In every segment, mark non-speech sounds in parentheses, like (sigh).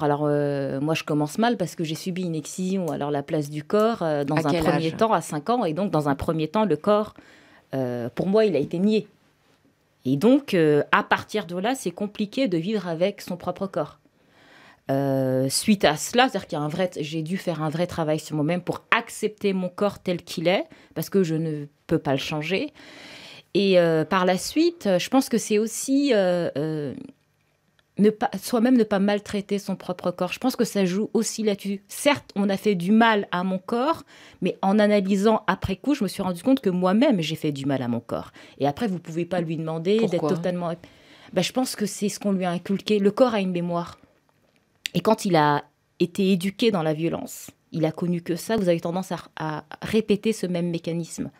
Alors euh, moi je commence mal parce que j'ai subi une excision, alors la place du corps euh, dans un premier temps à 5 ans et donc dans un premier temps le corps euh, pour moi il a été nié. Et donc à partir de là c'est compliqué de vivre avec son propre corps. suite à cela, c'est-à-dire qu'il j'ai dû faire un vrai travail sur moi-même pour accepter mon corps tel qu'il est parce que je ne peux pas le changer. Et par la suite, je pense que c'est aussi soi-même ne pas maltraiter son propre corps. Je pense que ça joue aussi là-dessus. Certes, on a fait du mal à mon corps, mais en analysant après coup, je me suis rendu compte que moi-même j'ai fait du mal à mon corps. Et après, vous pouvez pas lui demander d'être totalement. Bah, je pense que c'est ce qu'on lui a inculqué. Le corps a une mémoire. Et quand il a été éduqué dans la violence, il a connu que ça. Vous avez tendance à répéter ce même mécanisme.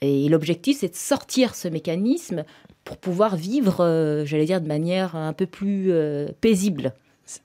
Et l'objectif, c'est de sortir ce mécanisme pour pouvoir vivre, euh, j'allais dire, de manière un peu plus euh, paisible.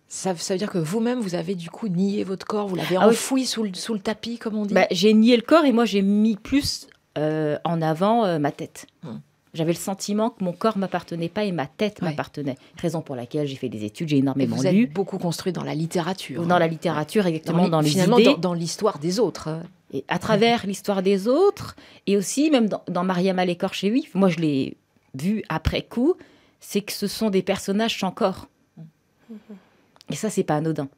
Ça, veut dire que vous-même, vous avez du coup nié votre corps, vous l'avez ah enfoui sous, le, sous, le, tapis, comme on dit bah, J'ai nié le corps et moi, j'ai mis plus euh, en avant ma tête. Hum. J'avais le sentiment que mon corps m'appartenait pas et ma tête m'appartenait. Raison pour laquelle j'ai fait des études, j'ai énormément vous lu. beaucoup construit dans la littérature. Dans la hein. littérature, exactement, dans, dans finalement, dans, l'histoire des autres. Hein. Et à travers (laughs) l'histoire des autres, et aussi même dans, Mariam à chez lui. moi je l'ai vu après coup, c'est que ce sont des personnages sans corps. Mm. Et ça, c'est pas anodin.